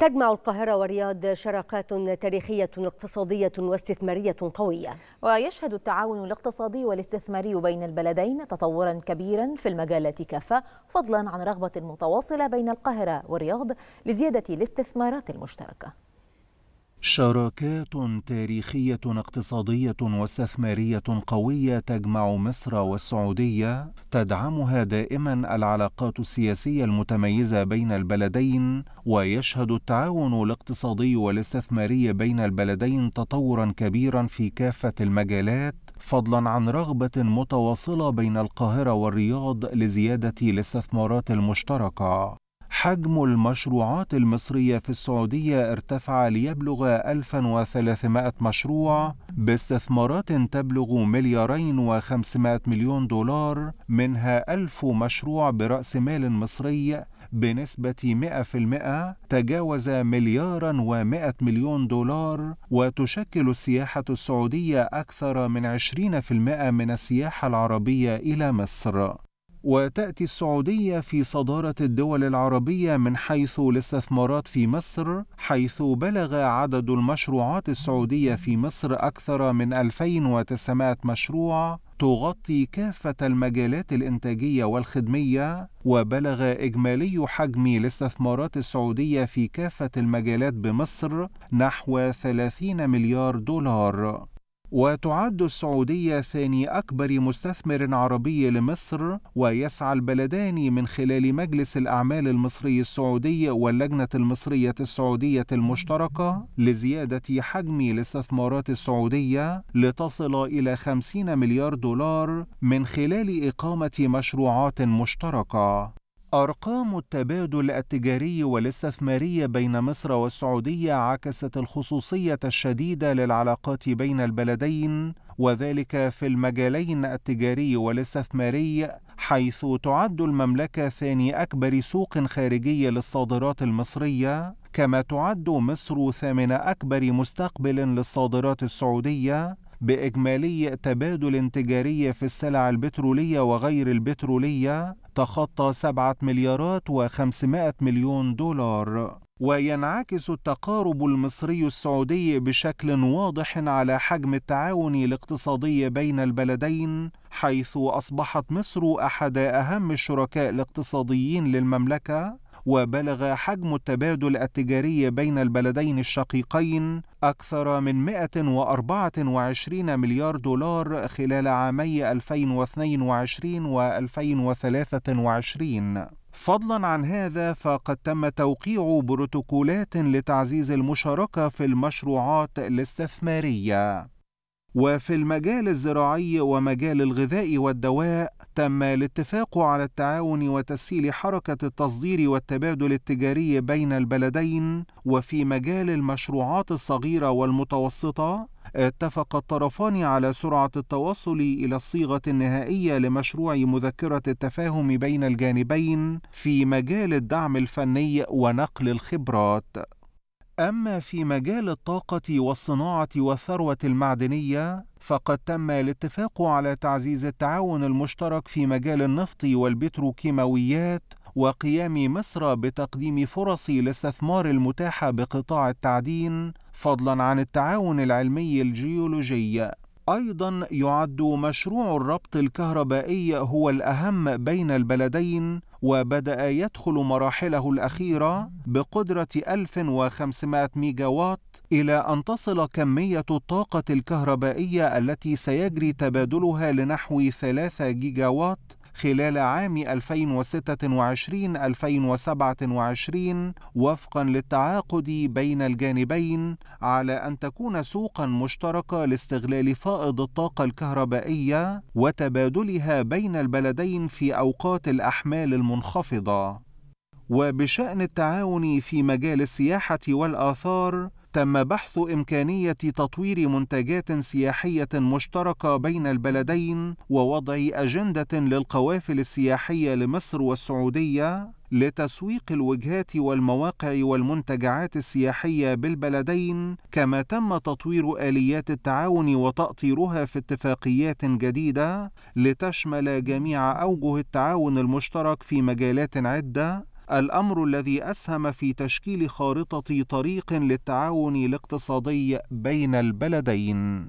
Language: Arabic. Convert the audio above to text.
تجمع القاهرة والرياض شراكات تاريخية اقتصادية واستثمارية قوية ويشهد التعاون الاقتصادي والاستثماري بين البلدين تطورا كبيرا في المجالات كافة فضلا عن رغبة متواصلة بين القاهرة والرياض لزيادة الاستثمارات المشتركة شراكات تاريخية اقتصادية واستثمارية قوية تجمع مصر والسعودية تدعمها دائما العلاقات السياسية المتميزة بين البلدين ويشهد التعاون الاقتصادي والاستثماري بين البلدين تطورا كبيرا في كافة المجالات فضلا عن رغبة متواصلة بين القاهرة والرياض لزيادة الاستثمارات المشتركة حجم المشروعات المصرية في السعودية ارتفع ليبلغ 1300 مشروع باستثمارات تبلغ مليارين و500 مليون دولار منها 1000 مشروع برأس مال مصري بنسبة 100% تجاوز مليارا و100 مليون دولار وتشكل السياحة السعودية أكثر من 20% من السياحة العربية إلى مصر وتأتي السعودية في صدارة الدول العربية من حيث الاستثمارات في مصر حيث بلغ عدد المشروعات السعودية في مصر أكثر من 2900 مشروع تغطي كافة المجالات الإنتاجية والخدمية وبلغ إجمالي حجم الاستثمارات السعودية في كافة المجالات بمصر نحو 30 مليار دولار وتعد السعودية ثاني أكبر مستثمر عربي لمصر ويسعى البلدان من خلال مجلس الأعمال المصري السعودي واللجنة المصرية السعودية المشتركة لزيادة حجم الاستثمارات السعودية لتصل إلى 50 مليار دولار من خلال إقامة مشروعات مشتركة أرقام التبادل التجاري والاستثماري بين مصر والسعودية عكست الخصوصية الشديدة للعلاقات بين البلدين وذلك في المجالين التجاري والاستثماري حيث تعد المملكة ثاني أكبر سوق خارجي للصادرات المصرية كما تعد مصر ثامن أكبر مستقبل للصادرات السعودية بإجمالي تبادل تجاري في السلع البترولية وغير البترولية تخطى 7 مليارات و500 مليون دولار وينعكس التقارب المصري السعودي بشكل واضح على حجم التعاون الاقتصادي بين البلدين حيث اصبحت مصر احد اهم الشركاء الاقتصاديين للمملكه وبلغ حجم التبادل التجاري بين البلدين الشقيقين أكثر من 124 مليار دولار خلال عامي 2022 و 2023 فضلا عن هذا فقد تم توقيع بروتوكولات لتعزيز المشاركة في المشروعات الاستثمارية وفي المجال الزراعي ومجال الغذاء والدواء تم الاتفاق على التعاون وتسهيل حركة التصدير والتبادل التجاري بين البلدين وفي مجال المشروعات الصغيرة والمتوسطة اتفق الطرفان على سرعة التوصل إلى الصيغة النهائية لمشروع مذكرة التفاهم بين الجانبين في مجال الدعم الفني ونقل الخبرات اما في مجال الطاقه والصناعه والثروه المعدنيه فقد تم الاتفاق على تعزيز التعاون المشترك في مجال النفط والبتروكيماويات وقيام مصر بتقديم فرص الاستثمار المتاحه بقطاع التعدين فضلا عن التعاون العلمي الجيولوجي ايضا يعد مشروع الربط الكهربائي هو الاهم بين البلدين وبدا يدخل مراحله الاخيره بقدره 1500 ميجاوات الى ان تصل كميه الطاقه الكهربائيه التي سيجري تبادلها لنحو 3 جيجاوات خلال عام 2026 2027 وفقا للتعاقد بين الجانبين على ان تكون سوقا مشتركه لاستغلال فائض الطاقه الكهربائيه وتبادلها بين البلدين في اوقات الاحمال المنخفضه وبشان التعاون في مجال السياحه والاثار تم بحث إمكانية تطوير منتجات سياحية مشتركة بين البلدين ووضع أجندة للقوافل السياحية لمصر والسعودية لتسويق الوجهات والمواقع والمنتجعات السياحية بالبلدين، كما تم تطوير آليات التعاون وتأطيرها في اتفاقيات جديدة لتشمل جميع أوجه التعاون المشترك في مجالات عدة الامر الذي اسهم في تشكيل خارطه طريق للتعاون الاقتصادي بين البلدين